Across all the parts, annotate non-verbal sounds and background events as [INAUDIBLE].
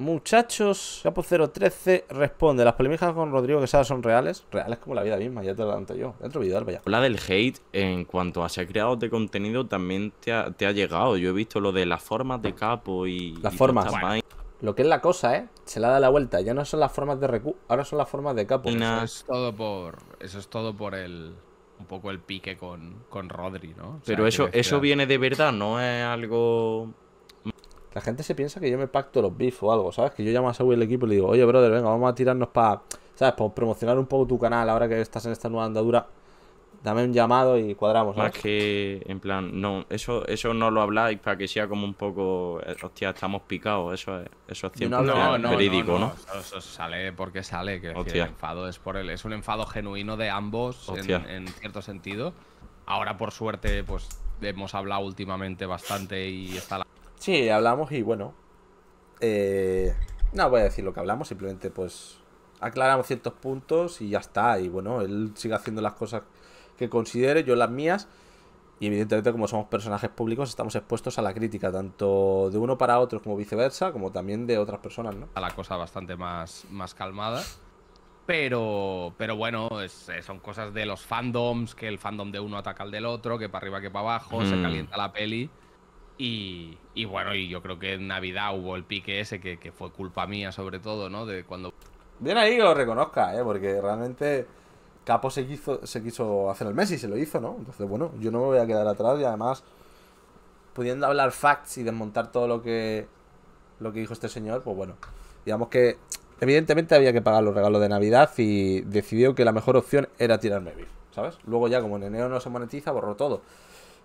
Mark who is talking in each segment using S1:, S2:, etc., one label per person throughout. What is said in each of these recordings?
S1: Muchachos, Capo 013 responde Las polémicas con Rodrigo que Quesada son reales Reales como la vida misma, ya te lo adelanto yo Dentro video vaya La del hate en cuanto a si ha creado de contenido También te ha, llegado Yo he visto lo de las formas de Capo y Las formas Lo que es la cosa, ¿eh? Se la da la vuelta Ya no son las formas de Recu Ahora son las formas de Capo Eso
S2: es todo por Eso es todo por el un poco el pique con, con Rodri, ¿no? Pero eso, eso
S1: viene de verdad, no es algo la gente se piensa que yo me pacto los bifos o algo, ¿sabes? Que yo llamo a Saúl el equipo y le digo, oye, brother, venga, vamos a tirarnos para, ¿sabes? Para promocionar un poco tu canal ahora que estás en esta nueva andadura. Dame un llamado y cuadramos. ¿sabes? Más
S2: que, en plan, no,
S1: eso, eso no lo habláis para que sea como un poco, eh, hostia, estamos picados, eso es, eso es no, no, no, ¿no?
S2: Eso sale porque sale, que el enfado es por él es un enfado genuino de ambos en, en cierto sentido. Ahora, por suerte, pues hemos hablado últimamente bastante y está la
S1: Sí, hablamos y bueno. Eh, no voy a decir lo que hablamos, simplemente pues aclaramos ciertos puntos y ya está. Y bueno, él sigue haciendo las cosas que considere, yo las mías. Y evidentemente, como somos personajes públicos, estamos expuestos a la crítica, tanto de uno para otro como viceversa, como también de otras
S2: personas, ¿no? A la cosa bastante más, más calmada. Pero, pero bueno, eh, son cosas de los fandoms, que el fandom de uno ataca al del otro, que para arriba, que para abajo, se mm. calienta la peli. Y, bueno, y yo creo que en Navidad hubo el pique ese que, fue culpa mía sobre todo, ¿no? De cuando...
S1: Bien ahí que lo reconozca, ¿eh? Porque realmente Capo se quiso, se quiso hacer el Messi, se lo hizo, ¿no? Entonces, bueno, yo no me voy a quedar atrás y además, pudiendo hablar facts y desmontar todo lo que, lo que dijo este señor, pues bueno, digamos que evidentemente había que pagar los regalos de Navidad y decidió que la mejor opción era tirarme bill ¿sabes? Luego ya como en enero no se monetiza, borró todo.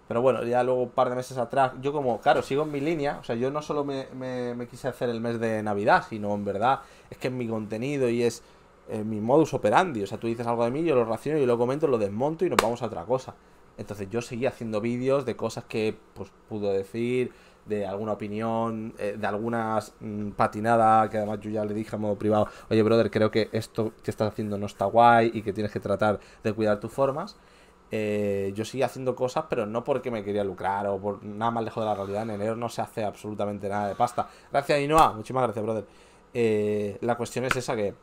S1: Pero bueno, ya luego un par de meses atrás, yo como, claro, sigo en mi línea, o sea, yo no solo me, me, quise hacer el mes de Navidad, sino en verdad es que es mi contenido y es eh, mi modus operandi, o sea, tú dices algo de mí, yo lo raciono, yo lo comento, lo desmonto y nos vamos a otra cosa. Entonces yo seguí haciendo vídeos de cosas que pues pudo decir, de alguna opinión, eh, de algunas mm, patinadas, que además yo ya le dije a modo privado, oye brother, creo que esto que estás haciendo no está guay y que tienes que tratar de cuidar tus formas. Eh, yo seguía haciendo cosas, pero no porque me quería lucrar o por nada más lejos de la realidad. En enero no se hace absolutamente nada de pasta. Gracias, Inoa. Muchísimas gracias, brother. Eh, la cuestión es esa que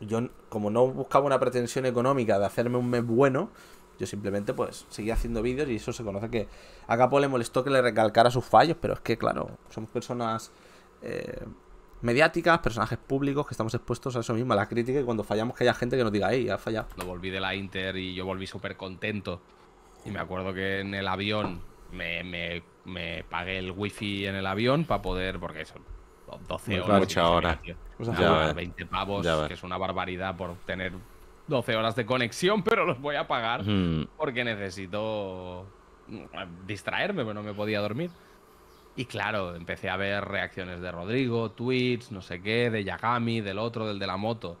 S1: yo, como no buscaba una pretensión económica de hacerme un mes bueno, yo simplemente pues seguía haciendo vídeos y eso se conoce que a Capo le molestó que le recalcara sus fallos, pero es que claro, somos personas... Eh, mediáticas, personajes públicos que estamos expuestos a eso mismo, a la crítica y cuando fallamos que haya gente que nos diga, hey, ha fallado.
S2: No volví de la Inter y yo volví súper contento. Y me acuerdo que en el avión me, me, pagué el wifi en el avión para poder, porque son 12 horas. 20 pavos, que es una barbaridad por tener 12 horas de conexión, [LAUGHS] pero los voy a pagar porque necesito distraerme, pero pues no me podía dormir. Y claro, empecé a ver reacciones de Rodrigo, tweets, no sé qué, de Yagami, del otro, del de la moto.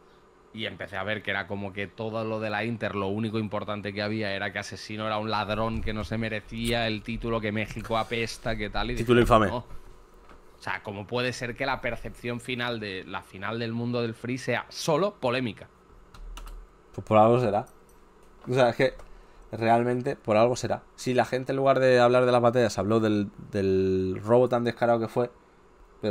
S2: Y empecé a ver que era como que todo lo de la Inter, lo único importante que había era que Asesino era un ladrón que no se merecía el título, que México apesta, que tal. Y título infame. O sea, ¿cómo puede ser que la percepción final de la final del mundo del free sea solo polémica? Pues por algo será. O sea, es que realmente por algo será. Si la gente en lugar de
S1: hablar de las batallas habló del, del robo tan descarado que fue.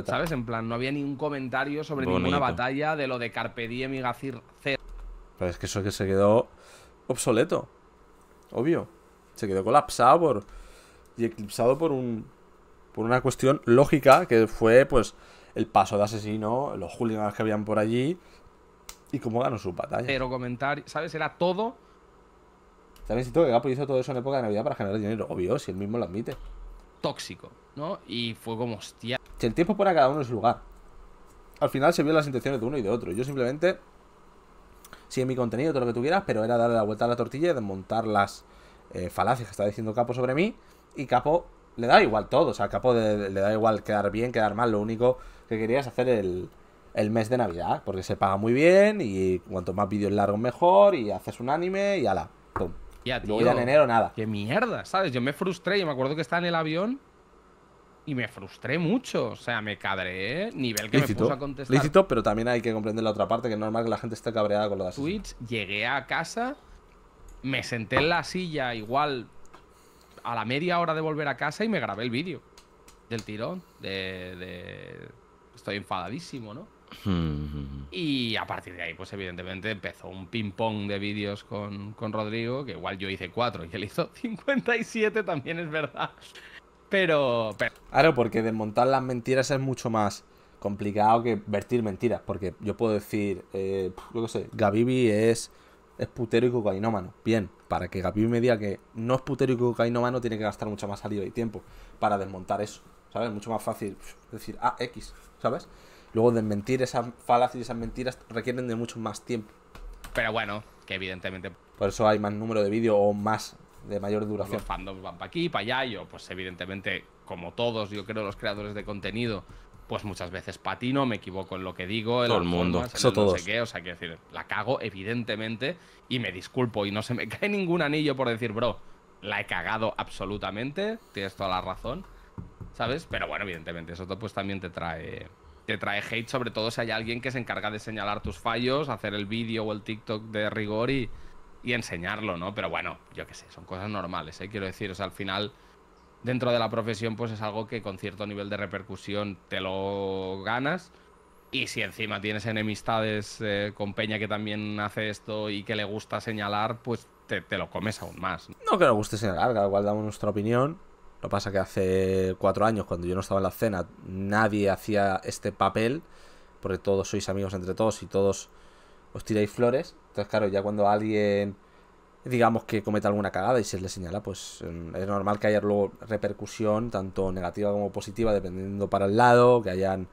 S1: ¿Sabes?
S2: En plan, no había ningún comentario sobre ninguna batalla de lo de Carpe Diem y Pero
S1: es que eso que se quedó obsoleto. Obvio. Se quedó colapsado por, y eclipsado por un por una cuestión lógica que fue pues el paso de asesino, los hooligans que habían por allí y cómo ganó su batalla.
S2: Pero comentar ¿sabes? Era todo
S1: también siento que Capo hizo todo eso en época de Navidad para generar dinero, obvio, si él mismo lo admite. Tóxico, ¿no? Y fue como, hostia. Si el tiempo pone a cada uno en su lugar. Al final se vio las intenciones de uno y de otro. Yo simplemente Si en mi contenido, todo lo que tuvieras, pero era darle la vuelta a la tortilla y desmontar las eh, falacias que estaba diciendo Capo sobre mí. Y Capo le da igual todo, o sea, Capo le, da igual quedar bien, quedar mal, lo único que quería es hacer el, el, mes de Navidad, porque se paga muy bien y cuanto más vídeos largos mejor y haces un anime y ala, pum.
S2: Ya, y enero nada. Qué mierda, ¿sabes? Yo me frustré, yo me acuerdo que estaba en el avión y me frustré mucho. O sea, me cadré. nivel que lícito, me puse a contestar. Lícito, pero también hay que comprender la otra parte, que es normal que la gente esté cabreada con lo de Twitch, llegué a casa, me senté en la silla igual a la media hora de volver a casa y me grabé el vídeo del tirón, de, de... Estoy enfadadísimo, ¿no? Y a partir de ahí, pues evidentemente empezó un ping-pong de vídeos con, con, Rodrigo, que igual yo hice cuatro y él hizo 57, [LAUGHS] también es verdad. Pero,
S1: Claro, porque desmontar las mentiras es mucho más complicado que vertir mentiras, porque yo puedo decir, eh, yo sé, Gabibi es, es putero y cocainómano. Bien, para que Gabibi me diga que no es putero y cocainómano, tiene que gastar mucho más salida y tiempo para desmontar eso, ¿sabes? Mucho más fácil decir, ah, X, ¿sabes? Luego mentir esas falacias y esas mentiras requieren de mucho más tiempo. Pero bueno, que evidentemente. Por eso hay más número de vídeos o más de mayor duración. Los fandoms van para aquí, para allá.
S2: Yo, pues evidentemente, como todos, yo creo, los creadores de contenido, pues muchas veces patino, me equivoco en lo que digo, todo el mundo, eso o sea, quiero decir, la cago evidentemente y me disculpo y no se me [LAUGHS] cae ningún anillo por decir, bro, la he cagado absolutamente, tienes toda la razón, ¿sabes? Pero bueno, evidentemente eso pues también te trae te trae hate, sobre todo si hay alguien que se encarga de señalar tus fallos, hacer el vídeo o el TikTok de rigor y, enseñarlo, ¿no? Pero bueno, yo qué sé, son cosas normales, ¿eh? Quiero decir, o sea, al final, dentro de la profesión, pues es algo que con cierto nivel de repercusión te lo ganas. Y si encima tienes enemistades eh, con Peña que también hace esto y que le gusta señalar, pues te, te lo comes aún más.
S1: No que le guste señalar, cada cual damos nuestra opinión lo que pasa que hace cuatro años, cuando yo no estaba en la cena, nadie hacía este papel, porque todos sois amigos entre todos y todos os tiráis flores. Entonces, claro, ya cuando alguien, digamos que cometa alguna cagada y se le señala, pues mm, es normal que haya luego repercusión, tanto negativa como positiva, dependiendo para el lado, que hayan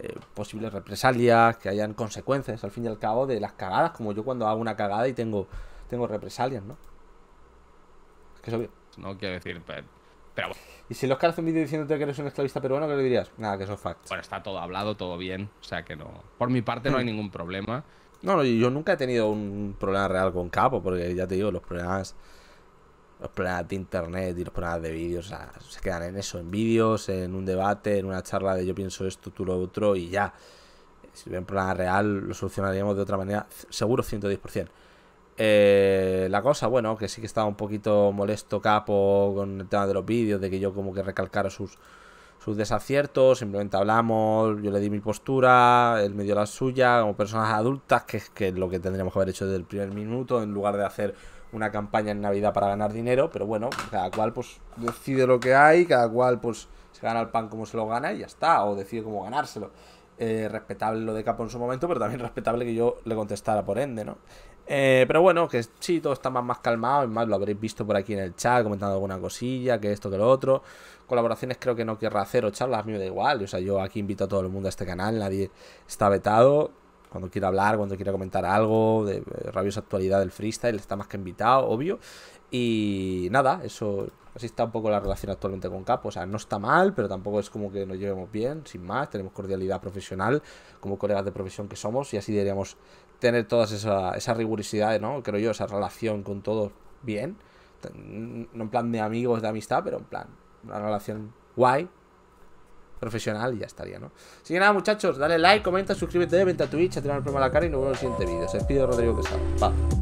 S1: eh, posibles represalias, que hayan consecuencias, al fin y al cabo, de las cagadas, como yo cuando hago una cagada y tengo, tengo represalias, ¿no? Es que
S2: No quiero decir,
S1: y si los caras un vídeo diciéndote que eres un esclavista peruano, ¿qué le dirías? Nada, que eso es Bueno, está todo hablado, todo bien.
S2: O sea que no. Por mi parte no hay mm. ningún problema.
S1: No, no, yo nunca he tenido un problema real con Capo, porque ya te digo, los problemas. Los problemas de internet y los problemas de vídeos, o se quedan en eso, en vídeos, en un debate, en una charla de yo pienso esto, tú lo otro y ya. Si hubiera un problema real, lo solucionaríamos de otra manera, seguro 110%. Eh, la cosa, bueno, que sí que estaba un poquito molesto Capo con el tema de los vídeos, de que yo como que recalcara sus, sus desaciertos, simplemente hablamos, yo le di mi postura, él me dio la suya, como personas adultas, que es que lo que tendríamos que haber hecho desde el primer minuto, en lugar de hacer una campaña en Navidad para ganar dinero, pero bueno, cada cual pues decide lo que hay, cada cual pues se gana el pan como se lo gana y ya está, o decide cómo ganárselo. Eh, respetable lo de Capo en su momento, pero también respetable que yo le contestara por ende, ¿no? Eh, pero bueno, que sí, todo está más, más calmado. Es más, lo habréis visto por aquí en el chat, comentando alguna cosilla, que esto, que lo otro. Colaboraciones creo que no querrá hacer o charlas, a mí me da igual. O sea, yo aquí invito a todo el mundo a este canal, nadie está vetado. Cuando quiera hablar, cuando quiera comentar algo de eh, rabiosa actualidad del freestyle, está más que invitado, obvio. Y nada, eso así está un poco la relación actualmente con Capo. O sea, no está mal, pero tampoco es como que nos llevemos bien, sin más. Tenemos cordialidad profesional como colegas de profesión que somos y así deberíamos tener todas esas esa ¿no? Creo yo, esa relación con todos bien. No en plan de amigos, de amistad, pero en plan, una relación guay, profesional y ya estaría, ¿no? Así que nada, muchachos, dale like, comenta, suscríbete, vente a Twitch, a tirar el problema a la cara y nos vemos en el siguiente vídeo. Se despide Rodrigo Quesada. Pa.